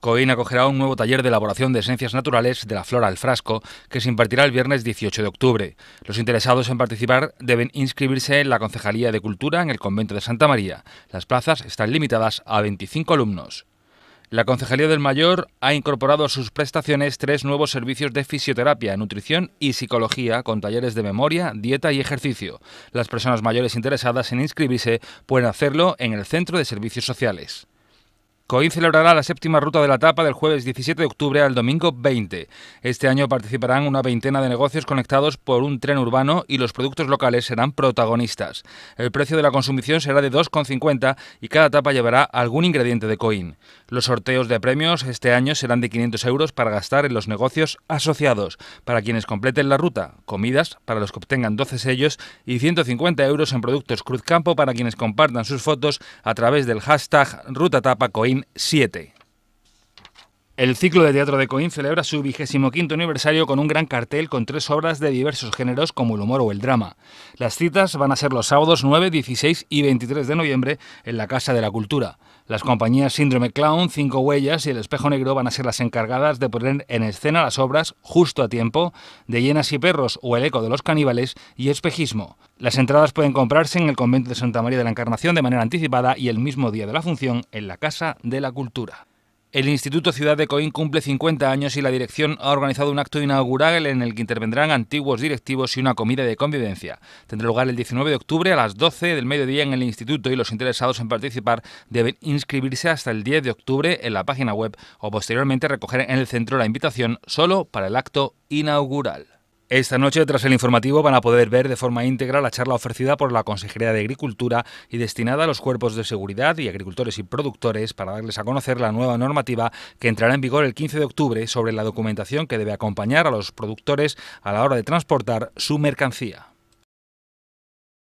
Coin acogerá un nuevo taller de elaboración de esencias naturales de la flora al frasco que se impartirá el viernes 18 de octubre. Los interesados en participar deben inscribirse en la Concejalía de Cultura en el Convento de Santa María. Las plazas están limitadas a 25 alumnos. La Concejalía del Mayor ha incorporado a sus prestaciones tres nuevos servicios de fisioterapia, nutrición y psicología con talleres de memoria, dieta y ejercicio. Las personas mayores interesadas en inscribirse pueden hacerlo en el Centro de Servicios Sociales. COIN celebrará la séptima ruta de la etapa del jueves 17 de octubre al domingo 20. Este año participarán una veintena de negocios conectados por un tren urbano y los productos locales serán protagonistas. El precio de la consumición será de 2,50 y cada etapa llevará algún ingrediente de COIN. Los sorteos de premios este año serán de 500 euros para gastar en los negocios asociados, para quienes completen la ruta, comidas para los que obtengan 12 sellos y 150 euros en productos Cruzcampo para quienes compartan sus fotos a través del hashtag RutaTapaCoin 7. El ciclo de teatro de Coín celebra su vigésimo quinto aniversario con un gran cartel con tres obras de diversos géneros como el humor o el drama. Las citas van a ser los sábados 9, 16 y 23 de noviembre en la Casa de la Cultura. Las compañías Síndrome Clown, Cinco Huellas y El Espejo Negro van a ser las encargadas de poner en escena las obras Justo a Tiempo, De Llenas y Perros o El Eco de los Caníbales y Espejismo. Las entradas pueden comprarse en el convento de Santa María de la Encarnación de manera anticipada y el mismo día de la función en la Casa de la Cultura. El Instituto Ciudad de Coín cumple 50 años y la dirección ha organizado un acto inaugural en el que intervendrán antiguos directivos y una comida de convivencia. Tendrá lugar el 19 de octubre a las 12 del mediodía en el instituto y los interesados en participar deben inscribirse hasta el 10 de octubre en la página web o posteriormente recoger en el centro la invitación solo para el acto inaugural. Esta noche, tras el informativo, van a poder ver de forma íntegra la charla ofrecida por la Consejería de Agricultura y destinada a los cuerpos de seguridad y agricultores y productores para darles a conocer la nueva normativa que entrará en vigor el 15 de octubre sobre la documentación que debe acompañar a los productores a la hora de transportar su mercancía.